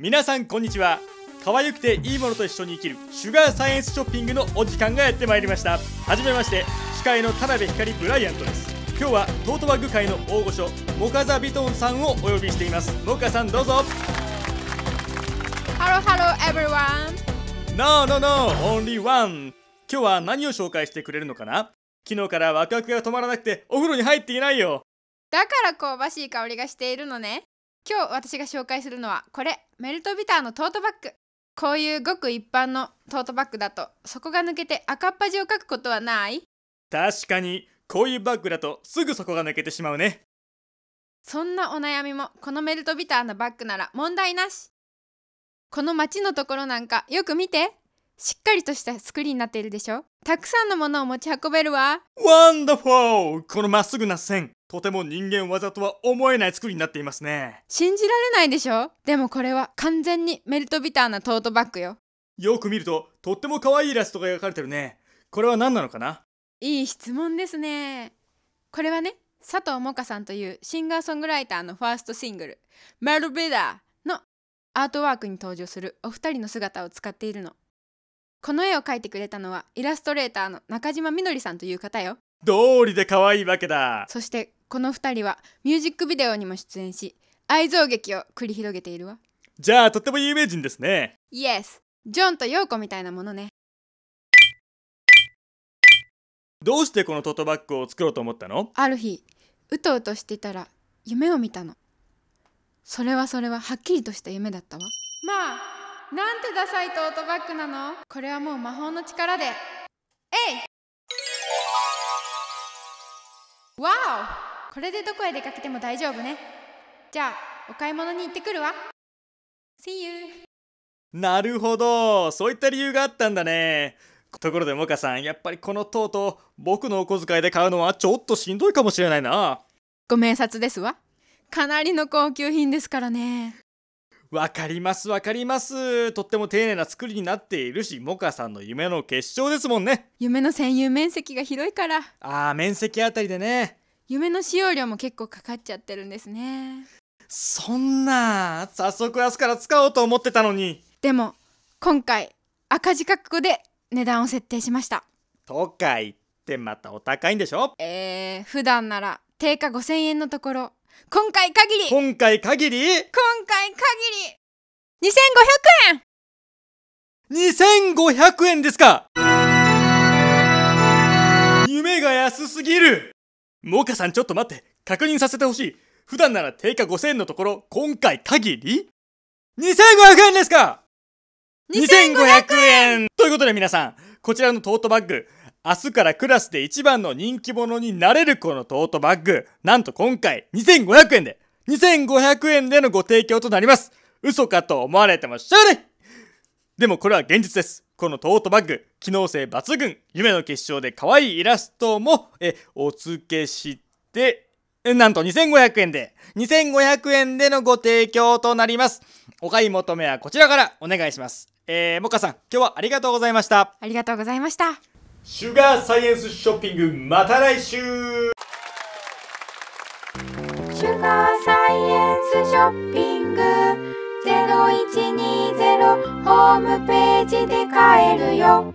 皆さんこんにちは可愛くていいものと一緒に生きるシュガーサイエンスショッピングのお時間がやってまいりましたはじめまして司会の田辺光ブライアントです今日はトートバッグ界の大御所モカザビトンさんをお呼びしていますモカさんどうぞ Hello hello everyone No no no only one 今日は何を紹介してくれるのかな昨日からワクワクが止まらなくてお風呂に入っていないよだから香ばしい香りがしているのね今日私が紹介するのはこれメルトビターのトートバッグこういうごく一般のトートバッグだと底が抜けて赤っ端を書くことはない確かにこういうバッグだとすぐ底が抜けてしまうねそんなお悩みもこのメルトビターのバッグなら問題なしこの街のところなんかよく見てしっかりとした作りになっているでしょたくさんのものを持ち運べるわワンダフォーこのまっすぐな線とても人間技とは思えない作りになっていますね信じられないでしょでもこれは完全にメルトビターなトートバッグよよく見るととっても可愛いイラストが描かれてるねこれは何なのかないい質問ですねこれはね佐藤萌歌さんというシンガーソングライターのファーストシングル「メルビダー」のアートワークに登場するお二人の姿を使っているのこの絵を描いてくれたのはイラストレーターの中島みどりさんという方よ道理で可愛いわけだそしてこの2人はミュージックビデオにも出演し愛憎劇を繰り広げているわじゃあとっても有名人ですねイエスジョンとヨーコみたいなものねどうしてこのトートバッグを作ろうと思ったのある日うとうとしてたら夢を見たのそれはそれははっきりとした夢だったわまあなんてダサいトートバッグなのこれはもう魔法の力でえいわおこれでどこへ出かけても大丈夫ねじゃあお買い物に行ってくるわ See you なるほどそういった理由があったんだねところでモカさんやっぱりこの塔と僕のお小遣いで買うのはちょっとしんどいかもしれないなご明察ですわかなりの高級品ですからねわかりますわかりますとっても丁寧な作りになっているしモカさんの夢の結晶ですもんね夢の占有面積が広いからああ面積あたりでね夢の使用料も結構かかっちゃってるんですねそんな早速明日から使おうと思ってたのにでも今回赤字覚悟で値段を設定しましたとか言ってまたお高いんでしょえー、普段なら定価5000円のところ今回限り今回限り今回限り2500円2500円ですか夢が安すぎるモカさんちょっと待って、確認させてほしい。普段なら定価5000円のところ、今回限り ?2500 円ですか !2500 円ということで皆さん、こちらのトートバッグ、明日からクラスで一番の人気者になれるこのトートバッグ、なんと今回2500円で、2500円でのご提供となります。嘘かと思われてもしゃあないでもこれは現実です。このトートバッグ、機能性抜群、夢の結晶で可愛いイラストも、え、お付けして、なんと2500円で、2500円でのご提供となります。お買い求めはこちらからお願いします。えー、もかさん、今日はありがとうございました。ありがとうございました。シュガーサイエンスショッピング、また来週シュガーサイエンスショッピング0120ホームページージで買えるよ